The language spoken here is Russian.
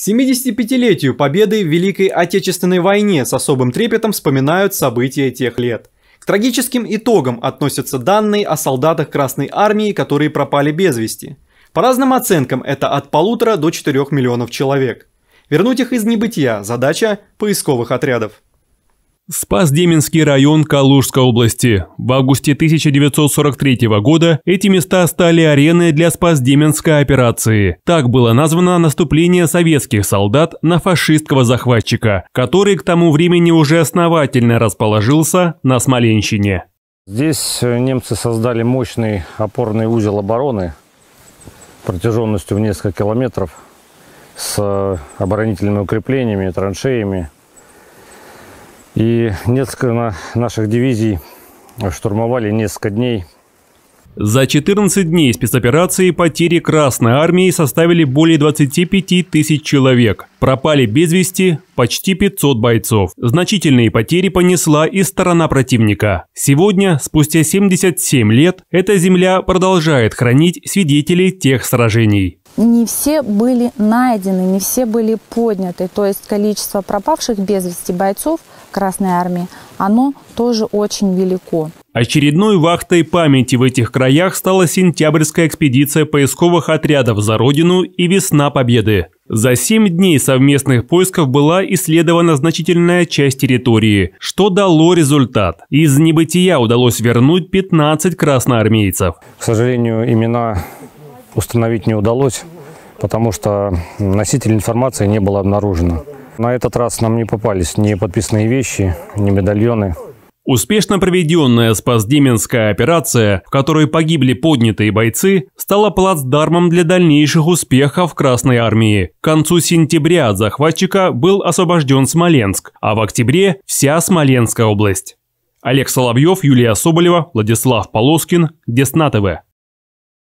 75-летию победы в Великой Отечественной войне с особым трепетом вспоминают события тех лет. К трагическим итогам относятся данные о солдатах Красной Армии, которые пропали без вести. По разным оценкам это от полутора до 4 миллионов человек. Вернуть их из небытия – задача поисковых отрядов спас Деменский район Калужской области. В августе 1943 года эти места стали ареной для Спасдеменской операции. Так было названо наступление советских солдат на фашистского захватчика, который к тому времени уже основательно расположился на Смоленщине. Здесь э, немцы создали мощный опорный узел обороны протяженностью в несколько километров с э, оборонительными укреплениями, траншеями – и несколько наших дивизий штурмовали несколько дней. За 14 дней спецоперации потери Красной Армии составили более 25 тысяч человек. Пропали без вести почти 500 бойцов. Значительные потери понесла и сторона противника. Сегодня, спустя 77 лет, эта земля продолжает хранить свидетелей тех сражений не все были найдены, не все были подняты. То есть количество пропавших без вести бойцов Красной Армии, оно тоже очень велико. Очередной вахтой памяти в этих краях стала сентябрьская экспедиция поисковых отрядов «За Родину» и «Весна Победы». За семь дней совместных поисков была исследована значительная часть территории, что дало результат. Из небытия удалось вернуть 15 красноармейцев. К сожалению, имена установить не удалось, потому что носитель информации не было обнаружено. На этот раз нам не попались ни подписные вещи, ни медальоны. Успешно проведенная спас Деменская операция, в которой погибли поднятые бойцы, стала плацдармом для дальнейших успехов Красной Армии. К концу сентября от захватчика был освобожден Смоленск, а в октябре – вся Смоленская область. Олег Соловьев, Юлия Соболева, Владислав Полоскин, Десна ТВ.